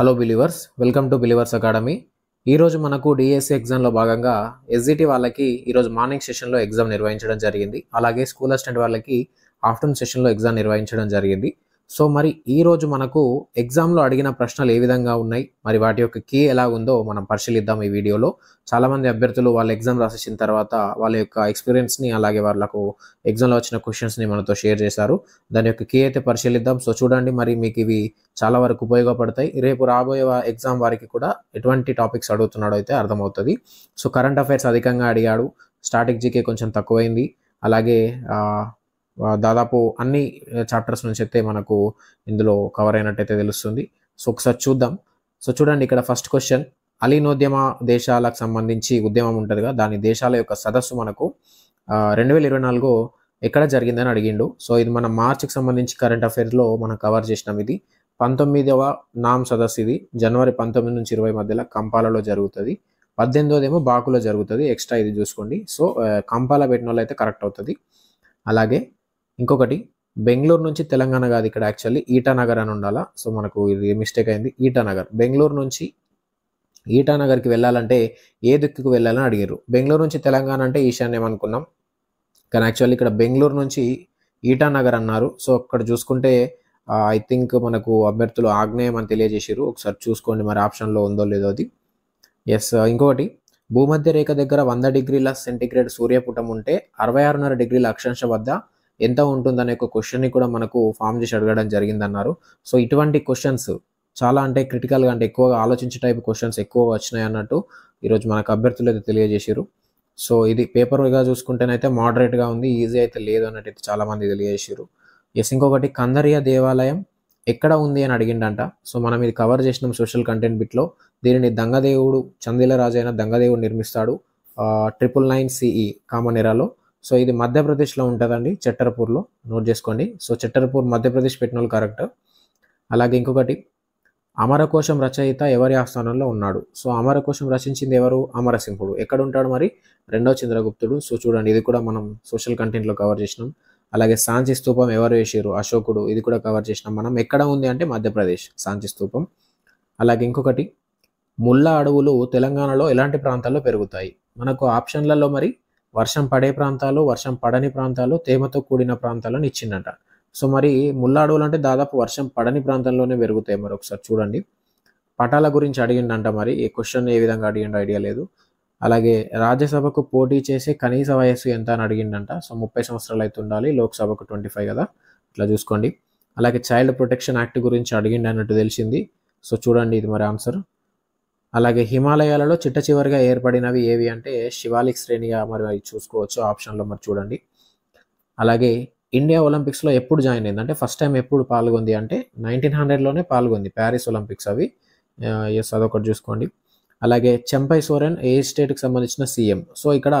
hello believers welcome to believers academy ఈరోజు మనకు DSC ఎగ్జామ్లో e భాగంగా ఎస్జిటి e వాళ్ళకి ఈరోజు మార్నింగ్ సెషన్లో ఎగ్జామ్ నిర్వహించడం జరిగింది అలాగే స్కూల్ అసిస్టెంట్ వాళ్ళకి ఆఫ్టర్నూన్ సెషన్లో ఎగ్జామ్ నిర్వహించడం జరిగింది సో మరి ఈరోజు మనకు ఎగ్జామ్లో అడిగిన ప్రశ్నలు ఏ విధంగా ఉన్నాయి మరి వాటి యొక్క కీ ఎలా ఉందో మనం పరిశీలిద్దాం ఈ వీడియోలో చాలామంది అభ్యర్థులు వాళ్ళు ఎగ్జామ్ రాసేసిన తర్వాత వాళ్ళ యొక్క ఎక్స్పీరియన్స్ని అలాగే వాళ్ళకు ఎగ్జామ్లో వచ్చిన క్వశ్చన్స్ని మనతో షేర్ చేశారు దాని యొక్క కీ అయితే పరిశీలిద్దాం సో చూడండి మరి మీకు ఇవి చాలా వరకు ఉపయోగపడతాయి రేపు రాబోయే ఎగ్జామ్ వారికి కూడా ఎటువంటి టాపిక్స్ అడుగుతున్నాడో అయితే అర్థమవుతుంది సో కరెంట్ అఫైర్స్ అధికంగా అడిగాడు స్టాటిక్ జీకే కొంచెం తక్కువైంది అలాగే దాదాపు అన్ని చాప్టర్స్ నుంచి అయితే మనకు ఇందులో కవర్ అయినట్టయితే తెలుస్తుంది సో ఒకసారి చూద్దాం సో చూడండి ఇక్కడ ఫస్ట్ క్వశ్చన్ అలీనోద్యమ దేశాలకు సంబంధించి ఉద్యమం ఉంటుంది కదా దాని దేశాల యొక్క సదస్సు మనకు రెండు వేల ఇరవై నాలుగు ఎక్కడ జరిగిందని అడిగిండు సో ఇది మన మార్చ్కి సంబంధించి కరెంట్ అఫైర్స్లో మనం కవర్ చేసినాం ఇది పంతొమ్మిదవ నామ్ సదస్సు ఇది జనవరి పంతొమ్మిది నుంచి ఇరవై మధ్యలో కంపాలలో జరుగుతుంది పద్దెనిమిదోదేమో బాకులో జరుగుతుంది ఎక్స్ట్రా ఇది చూసుకోండి సో కంపాల పెట్టిన వాళ్ళు అయితే కరెక్ట్ అవుతుంది అలాగే ఇంకొకటి బెంగళూరు నుంచి తెలంగాణ కాదు ఇక్కడ యాక్చువల్లీ ఈటానగర్ అని ఉండాలా సో మనకు ఇది మిస్టేక్ అయింది ఈటానగర్ బెంగళూరు నుంచి ఈటానగర్కి వెళ్ళాలంటే ఏ దిక్కుకు వెళ్ళాలని అడిగారు బెంగళూరు నుంచి తెలంగాణ అంటే ఈశాన్యం అనుకున్నాం కానీ యాక్చువల్లీ ఇక్కడ బెంగళూరు నుంచి ఈటానగర్ అన్నారు సో అక్కడ చూసుకుంటే ఐ థింక్ మనకు అభ్యర్థులు ఆగ్నేయం అని తెలియజేశారు ఒకసారి చూసుకోండి మరి ఆప్షన్లో ఉందో లేదో అది ఎస్ ఇంకొకటి భూమధ్య రేఖ దగ్గర వంద డిగ్రీల సెంటిగ్రేడ్ సూర్యపుటం ఉంటే అరవై ఆరున్నర డిగ్రీల అక్షాంశ వద్ద ఎంత ఉంటుందనే ఒక క్వశ్చన్ని కూడా మనకు ఫామ్ చేసి అడగడం జరిగిందన్నారు సో ఇటువంటి క్వశ్చన్స్ చాలా అంటే క్రిటికల్గా అంటే ఎక్కువగా ఆలోచించే టైప్ క్వశ్చన్స్ ఎక్కువ వచ్చినాయి అన్నట్టు ఈరోజు మనకు అభ్యర్థులు అయితే తెలియజేశారు సో ఇది పేపర్గా చూసుకుంటేనైతే మోడరేట్గా ఉంది ఈజీ అయితే లేదు అన్నట్టు చాలామంది తెలియజేశారు ఎస్ ఇంకొకటి కందరియ దేవాలయం ఎక్కడ ఉంది అని అడిగిండంట సో మనం ఇది కవర్ చేసినాం సోషల్ కంటెంట్ బిట్లో దీనిని దంగదేవుడు చందీల రాజైన అయిన దంగదేవుడు నిర్మిస్తాడు ట్రిపుల్ నైన్ సిఈ కామనెరాలో సో ఇది మధ్యప్రదేశ్లో ఉంటుందండి చట్టర్పూర్లో నోట్ చేసుకోండి సో చట్టర్పూర్ మధ్యప్రదేశ్ పెట్టిన కరెక్ట్ అలాగే ఇంకొకటి అమరకోశం రచయిత ఎవరి ఆస్థానంలో ఉన్నాడు సో అమరకోశం రచించింది ఎవరు అమరసింహుడు ఎక్కడ ఉంటాడు మరి రెండవ చంద్రగుప్తుడు సో చూడండి ఇది కూడా మనం సోషల్ కంటెంట్లో కవర్ చేసినాం అలాగే సాంచి స్తూపం ఎవరు వేసారు అశోకుడు ఇది కూడా కవర్ చేసినాం మనం ఎక్కడ ఉంది అంటే మధ్యప్రదేశ్ సాంచి స్తూపం అలాగే ఇంకొకటి ముళ్ళ అడవులు తెలంగాణలో ఎలాంటి ప్రాంతాల్లో పెరుగుతాయి మనకు ఆప్షన్లలో మరి వర్షం పడే ప్రాంతాలు వర్షం పడని ప్రాంతాలు తేమతో కూడిన ప్రాంతాలను ఇచ్చిందంట సో మరి అడవులు అంటే దాదాపు వర్షం పడని ప్రాంతంలోనే పెరుగుతాయి మరి ఒకసారి చూడండి పటాల గురించి అడిగిండంట మరి ఈ క్వశ్చన్ ఏ విధంగా అడిగిండో ఐడియా లేదు అలాగే రాజ్యసభకు పోటీ చేసే కనీస వయస్సు ఎంత అని అడిగిండంట సో ముప్పై సంవత్సరాలు అయితే ఉండాలి లోక్సభకు ట్వంటీ ఫైవ్ కదా ఇట్లా చూసుకోండి అలాగే చైల్డ్ ప్రొటెక్షన్ యాక్ట్ గురించి అడిగిండు అన్నట్టు తెలిసింది సో చూడండి ఇది మరి ఆన్సర్ అలాగే హిమాలయాలలో చిట్ట చివరిగా ఏర్పడినవి ఏవి అంటే శివాలిక్ శ్రేణిగా మరి అవి చూసుకోవచ్చు ఆప్షన్లో మరి చూడండి అలాగే ఇండియా ఒలింపిక్స్లో ఎప్పుడు జాయిన్ అయింది అంటే ఫస్ట్ టైం ఎప్పుడు పాల్గొంది అంటే నైన్టీన్ హండ్రెడ్లోనే పాల్గొంది ప్యారిస్ ఒలింపిక్స్ అవి ఎస్ అదొకటి చూసుకోండి అలాగే చెంపై సోరెన్ ఏ స్టేట్కి సంబంధించిన సీఎం సో ఇక్కడ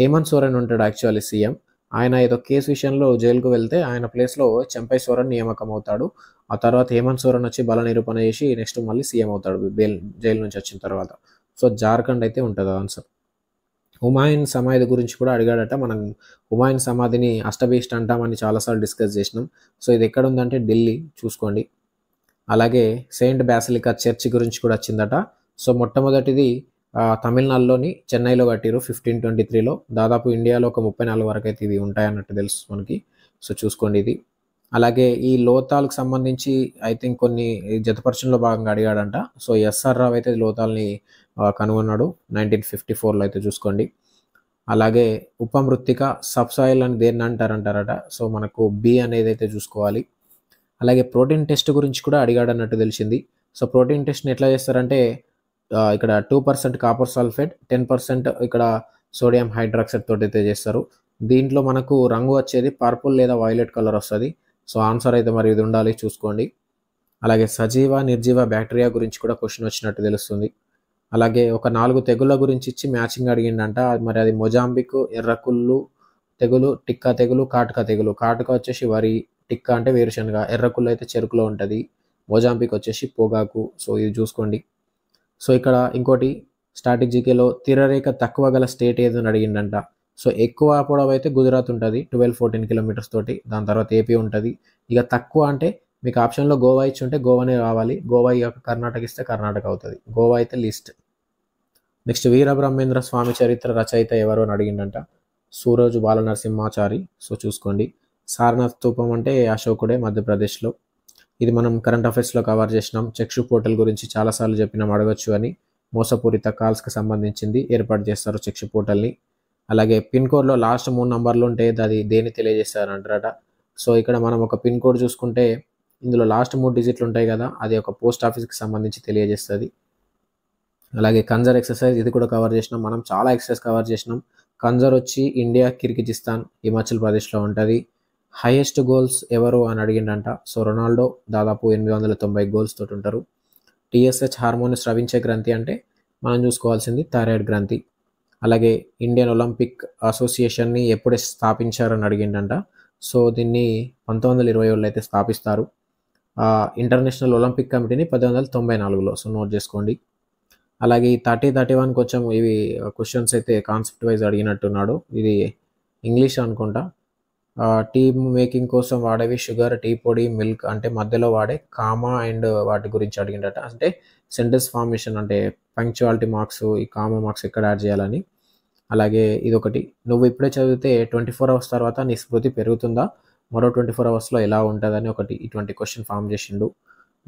హేమంత్ సోరెన్ ఉంటాడు యాక్చువల్లీ సీఎం ఆయన ఏదో కేసు విషయంలో జైలుకు వెళ్తే ఆయన ప్లేస్లో చెంపై సోరన్ నియామకం అవుతాడు ఆ తర్వాత హేమంత్ సోరన్ వచ్చి బల నిరూపణ చేసి నెక్స్ట్ మళ్ళీ సీఎం అవుతాడు బెయిల్ జైలు నుంచి వచ్చిన తర్వాత సో జార్ఖండ్ అయితే ఉంటుంది ఆన్సర్ హుమాయున్ సమాధి గురించి కూడా అడిగాడట మనం హుమాయూన్ సమాధిని అష్టభీష్ట అంటామని చాలాసార్లు డిస్కస్ చేసినాం సో ఇది ఎక్కడ ఉందంటే ఢిల్లీ చూసుకోండి అలాగే సెయింట్ బ్యాసిలికా చర్చ్ గురించి కూడా వచ్చిందట సో మొట్టమొదటిది తమిళనాడులోని చెన్నైలో కట్టిరు ఫిఫ్టీన్ ట్వంటీ త్రీలో దాదాపు ఇండియాలో ఒక ముప్పై నాలుగు వరకు అయితే ఇది ఉంటాయన్నట్టు తెలుసు మనకి సో చూసుకోండి ఇది అలాగే ఈ లోతాలకు సంబంధించి ఐ థింక్ కొన్ని జతపరచంలో భాగంగా అడిగాడంట సో ఎస్ఆర్ రావు అయితే లోతాల్ని కనుగొన్నాడు నైన్టీన్ ఫిఫ్టీ ఫోర్లో అయితే చూసుకోండి అలాగే ఉపమృత్తిక సబ్సాయిల్ అని దేన్ని అంటారంటారట సో మనకు బి అనేది అయితే చూసుకోవాలి అలాగే ప్రోటీన్ టెస్ట్ గురించి కూడా అడిగాడు అన్నట్టు తెలిసింది సో ప్రోటీన్ టెస్ట్ని ఎట్లా చేస్తారంటే ఇక్కడ two percent copper sulphate ten percent ఇక్కడ సోడియం హైడ్రాక్సైడ్ తోటి అయితే చేస్తారు దీంట్లో మనకు రంగు వచ్చేది పర్పుల్ లేదా వైలెట్ కలర్ వస్తుంది సో ఆన్సర్ అయితే మరి ఇది ఉండాలి చూసుకోండి అలాగే సజీవ నిర్జీవ బ్యాక్టీరియా గురించి కూడా క్వశ్చన్ వచ్చినట్టు తెలుస్తుంది అలాగే ఒక నాలుగు తెగుళ్ళ గురించి ఇచ్చి మ్యాచింగ్ అడిగిండంట మరి అది మొజాంబిక్ ఎర్రకుళ్ళు తెగులు టిక్కా తెగులు కాటుక తెగులు కాటుక వచ్చేసి వరి టిక్కా అంటే వేరుశనగ ఎర్రకుళ్ళు అయితే చెరుకులో ఉంటుంది మొజాంబిక్ వచ్చేసి పొగాకు సో ఇది చూసుకోండి సో ఇక్కడ ఇంకోటి స్ట్రాటజీకేలో తీరరేఖ తక్కువ గల స్టేట్ అని అడిగిందంట సో ఎక్కువ పొడవు అయితే గుజరాత్ ఉంటుంది ట్వెల్వ్ ఫోర్టీన్ కిలోమీటర్స్ తోటి దాని తర్వాత ఏపీ ఉంటుంది ఇక తక్కువ అంటే మీకు ఆప్షన్లో గోవా ఇచ్చి ఉంటే గోవానే రావాలి గోవా ఇక కర్ణాటక ఇస్తే కర్ణాటక అవుతుంది గోవా అయితే లిస్ట్ నెక్స్ట్ వీరబ్రహ్మేంద్ర స్వామి చరిత్ర రచయిత ఎవరు అని అడిగిందంట సూరజ్ బాలనరసింహాచారి సో చూసుకోండి సారనాథ్ స్తూపం అంటే అశోకుడే మధ్యప్రదేశ్లో ఇది మనం కరెంట్ అఫైర్స్లో కవర్ చేసినాం చెక్షు పోర్టల్ గురించి చాలాసార్లు చెప్పినాం అడగచ్చు అని మోసపూరిత కాల్స్కి సంబంధించింది ఏర్పాటు చేస్తారు చెక్షు పోర్టల్ని అలాగే పిన్ కోడ్లో లాస్ట్ మూడు నంబర్లు ఉంటే అది దేని తెలియజేస్తారు అంటారట సో ఇక్కడ మనం ఒక పిన్ కోడ్ చూసుకుంటే ఇందులో లాస్ట్ మూడు డిజిట్లు ఉంటాయి కదా అది ఒక పోస్ట్ ఆఫీస్కి సంబంధించి తెలియజేస్తుంది అలాగే కంజర్ ఎక్సర్సైజ్ ఇది కూడా కవర్ చేసినాం మనం చాలా ఎక్సర్సైజ్ కవర్ చేసినాం కంజర్ వచ్చి ఇండియా కిర్గిజిస్తాన్ హిమాచల్ ప్రదేశ్లో ఉంటుంది హైయెస్ట్ గోల్స్ ఎవరు అని అడిగిండంట సో రొనాల్డో దాదాపు ఎనిమిది వందల తొంభై గోల్స్ తోటి ఉంటారు టీఎస్హెచ్ హార్మోన్ స్రవించే గ్రంథి అంటే మనం చూసుకోవాల్సింది థైరాయిడ్ గ్రంథి అలాగే ఇండియన్ ఒలింపిక్ అసోసియేషన్ని ఎప్పుడే స్థాపించారని అడిగిండంట సో దీన్ని పంతొమ్మిది వందల ఇరవై ఏళ్ళు అయితే స్థాపిస్తారు ఇంటర్నేషనల్ ఒలింపిక్ కమిటీని పద్దెనిమిది వందల తొంభై నాలుగులో సో నోట్ చేసుకోండి అలాగే ఈ థర్టీ థర్టీ వన్ కొంచెం ఇవి క్వశ్చన్స్ అయితే కాన్సెప్ట్ వైజ్ అడిగినట్టున్నాడు ఇది ఇంగ్లీష్ అనుకుంటా టీ మేకింగ్ కోసం వాడేవి షుగర్ టీ పొడి మిల్క్ అంటే మధ్యలో వాడే కామా అండ్ వాటి గురించి అడిగిండట అంటే సెంటెన్స్ ఫార్మేషన్ అంటే పంక్చువాలిటీ మార్క్స్ ఈ కామా మార్క్స్ ఎక్కడ యాడ్ చేయాలని అలాగే ఇదొకటి నువ్వు ఇప్పుడే చదివితే ట్వంటీ ఫోర్ అవర్స్ తర్వాత నీ స్మృతి పెరుగుతుందా మరో ట్వంటీ ఫోర్ అవర్స్లో ఎలా ఉంటుందని ఒకటి ఇటువంటి క్వశ్చన్ ఫామ్ చేసిండు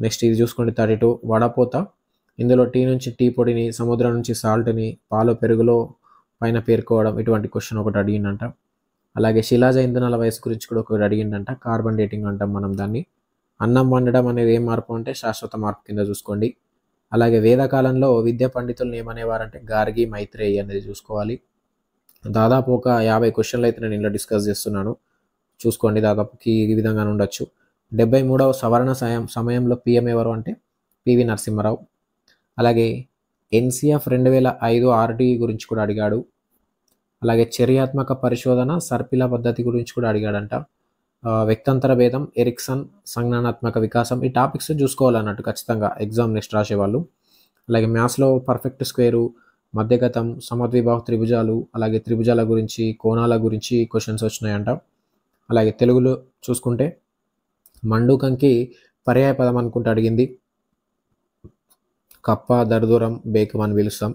నెక్స్ట్ ఇది చూసుకుంటే థర్టీ టూ వడపోత ఇందులో టీ నుంచి టీ పొడిని సముద్రం నుంచి సాల్ట్ని పాలు పెరుగులో పైన పేర్కోవడం ఇటువంటి క్వశ్చన్ ఒకటి అడిగిందంట అలాగే శిలాజ ఇంధనాల వయసు గురించి కూడా ఒకటి అడిగిందంట కార్బన్ డేటింగ్ అంటాం మనం దాన్ని అన్నం వండడం అనేది ఏం మార్పు అంటే శాశ్వత మార్పు కింద చూసుకోండి అలాగే వేదకాలంలో విద్యా పండితులను ఏమనేవారంటే గార్గి మైత్రేయి అనేది చూసుకోవాలి దాదాపు ఒక యాభై క్వశ్చన్లు అయితే నేను ఇంట్లో డిస్కస్ చేస్తున్నాను చూసుకోండి దాదాపుకి ఈ విధంగా ఉండొచ్చు డెబ్బై మూడవ సవరణ సమయం సమయంలో పిఎం ఎవరు అంటే పివి నరసింహారావు అలాగే ఎన్సీఎఫ్ రెండు వేల ఐదు ఆర్టీ గురించి కూడా అడిగాడు అలాగే చర్యాత్మక పరిశోధన సర్పిల పద్ధతి గురించి కూడా అడిగాడంట వ్యక్తంతర భేదం ఎరిక్సన్ సంజ్ఞానాత్మక వికాసం ఈ టాపిక్స్ చూసుకోవాలన్నట్టు ఖచ్చితంగా ఎగ్జామ్ నెక్స్ట్ రాసేవాళ్ళు అలాగే మ్యాథ్స్లో పర్ఫెక్ట్ స్క్వేరు మధ్యగతం సమద్విభావ త్రిభుజాలు అలాగే త్రిభుజాల గురించి కోణాల గురించి క్వశ్చన్స్ వచ్చినాయంట అలాగే తెలుగులో చూసుకుంటే మండూకంకి పర్యాయ పదం అనుకుంటే అడిగింది కప్ప దర్దూరం బేకం అని పిలుస్తాం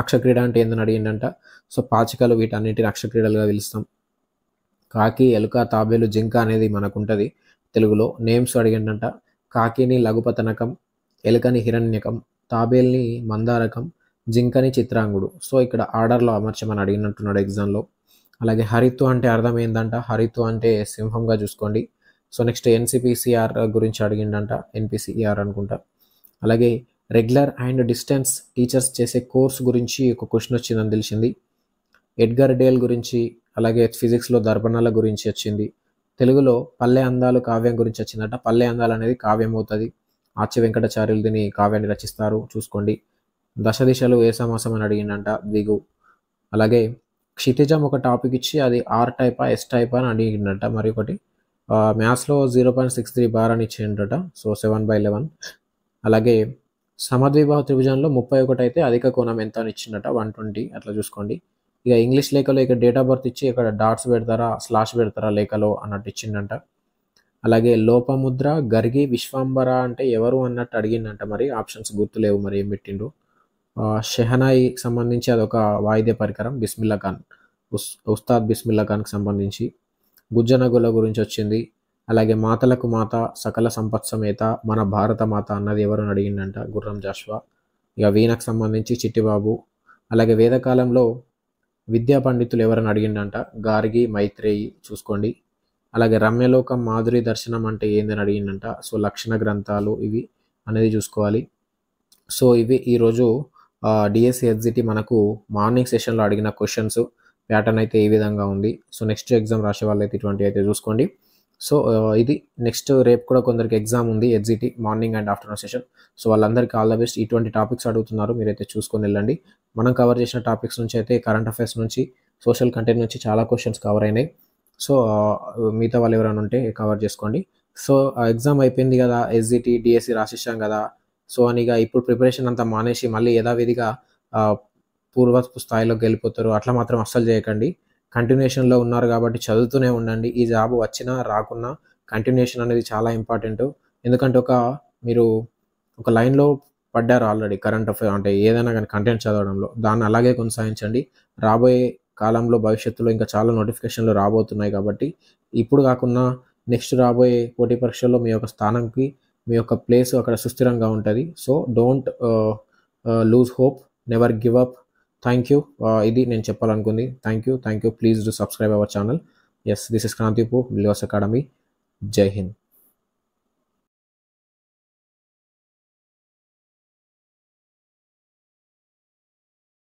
అక్షక్రీడ అంటే ఏందని అడిగిందంట సో పాచికలు వీటన్నింటిని అక్షక్రీడలుగా పిలుస్తాం కాకి ఎలుక తాబేలు జింక అనేది మనకుంటుంది తెలుగులో నేమ్స్ అడిగిందంట కాకిని లఘుపతనకం ఎలుకని హిరణ్యకం తాబేల్ని మందారకం జింకని చిత్రాంగుడు సో ఇక్కడ ఆర్డర్లో అమర్చమని అడిగినట్టున్నాడు ఎగ్జామ్లో అలాగే హరిత్వ అంటే అర్థం ఏంటంట హరిత్వ అంటే సింహంగా చూసుకోండి సో నెక్స్ట్ ఎన్సిపిసిఆర్ గురించి అడిగిండంట ఎన్పిసిఆర్ అనుకుంటా అలాగే రెగ్యులర్ అండ్ డిస్టెన్స్ టీచర్స్ చేసే కోర్స్ గురించి ఒక క్వశ్చన్ వచ్చిందని తెలిసింది ఎడ్గర్ డేల్ గురించి అలాగే ఫిజిక్స్లో దర్భణాల గురించి వచ్చింది తెలుగులో పల్లె అందాలు కావ్యం గురించి వచ్చిందట పల్లె అందాలు అనేది కావ్యం అవుతుంది ఆచ్య వెంకటాచార్యులు దీని కావ్యాన్ని రచిస్తారు చూసుకోండి దశ దిశలు ఏ సమాసం అని అడిగిందంట దిగు అలాగే క్షితిజం ఒక టాపిక్ ఇచ్చి అది ఆర్ టైపా ఎస్ టైపా అని అడిగిందంట మరి ఒకటి మ్యాథ్స్లో zero point six three bar అని ఇచ్చిండట సో సెవెన్ బై లెవెన్ అలాగే సమద్విభావ త్రిభుజంలో ముప్పై ఒకటి అయితే అధిక కోణం ఎంత అని ఇచ్చిందట వన్ ట్వంటీ అట్లా చూసుకోండి ఇక ఇంగ్లీష్ లేఖలో ఇక్కడ డేట్ ఆఫ్ బర్త్ ఇచ్చి ఇక్కడ డాట్స్ పెడతారా స్లాష్ పెడతారా లేఖలో అన్నట్టు ఇచ్చిందంట అలాగే లోపముద్ర గర్గి విశ్వాంబర అంటే ఎవరు అన్నట్టు అడిగిందంట మరి ఆప్షన్స్ గుర్తులేవు మరి ఏం పెట్టిండు షెహనాయికి సంబంధించి అదొక వాయిద్య పరికరం బిస్మిల్లా ఖాన్ ఉస్తాద్ బిస్మిల్లా ఖాన్కి సంబంధించి గుజ్జనగుల గురించి వచ్చింది అలాగే మాతలకు మాత సకల సంపత్ సమేత మన భారత మాత అన్నది ఎవరని అడిగిండంట గుర్రం జాష్వా ఇక వీణకు సంబంధించి చిట్టిబాబు అలాగే వేదకాలంలో విద్యా పండితులు ఎవరని అడిగిండంట గార్గి మైత్రేయి చూసుకోండి అలాగే రమ్యలోకం మాధురి దర్శనం అంటే ఏందని అడిగిండంట సో లక్షణ గ్రంథాలు ఇవి అనేది చూసుకోవాలి సో ఇవి ఈరోజు డిఎస్సి ఎగ్జిటి మనకు మార్నింగ్ సెషన్లో అడిగిన క్వశ్చన్స్ ప్యాటర్న్ అయితే ఈ విధంగా ఉంది సో నెక్స్ట్ ఎగ్జామ్ రాసే వాళ్ళైతే ఇటువంటి అయితే చూసుకోండి సో ఇది నెక్స్ట్ రేపు కూడా కొందరికి ఎగ్జామ్ ఉంది ఎడ్జిటీ morning and afternoon session so వాళ్ళందరికీ ఆల్ ద బెస్ట్ ఇటువంటి టాపిక్స్ అడుగుతున్నారు మీరైతే చూసుకొని వెళ్ళండి మనం కవర్ చేసిన టాపిక్స్ నుంచి అయితే కరెంట్ అఫేర్స్ నుంచి సోషల్ కంటెంట్ నుంచి చాలా క్వశ్చన్స్ కవర్ అయినాయి సో మిగతా వాళ్ళు ఎవరైనా ఉంటే కవర్ చేసుకోండి సో ఎగ్జామ్ అయిపోయింది కదా ఎస్జిటి డిఎస్సి e రాసిస్తాం కదా సో అని ఇక ఇప్పుడు ప్రిపరేషన్ అంతా మానేసి మళ్ళీ యథావిధిగా పూర్వపు స్థాయిలోకి వెళ్ళిపోతారు అట్లా మాత్రం అస్సలు చేయకండి కంటిన్యూషన్లో ఉన్నారు కాబట్టి చదువుతూనే ఉండండి ఈ జాబ్ వచ్చినా రాకున్నా కంటిన్యూషన్ అనేది చాలా ఇంపార్టెంట్ ఎందుకంటే ఒక మీరు ఒక లైన్లో పడ్డారు ఆల్రెడీ కరెంట్ అఫేర్ అంటే ఏదైనా కానీ కంటెంట్ చదవడంలో దాన్ని అలాగే కొనసాగించండి రాబోయే కాలంలో భవిష్యత్తులో ఇంకా చాలా నోటిఫికేషన్లు రాబోతున్నాయి కాబట్టి ఇప్పుడు కాకుండా నెక్స్ట్ రాబోయే పోటీ పరీక్షల్లో మీ యొక్క స్థానంకి మీ యొక్క ప్లేస్ అక్కడ సుస్థిరంగా ఉంటుంది so don't lose hope never give up thank you uh, ఇది నేను చెప్పాలనుకుంది thank you thank you please do subscribe our channel yes this is Krantipur believers academy Jai Hind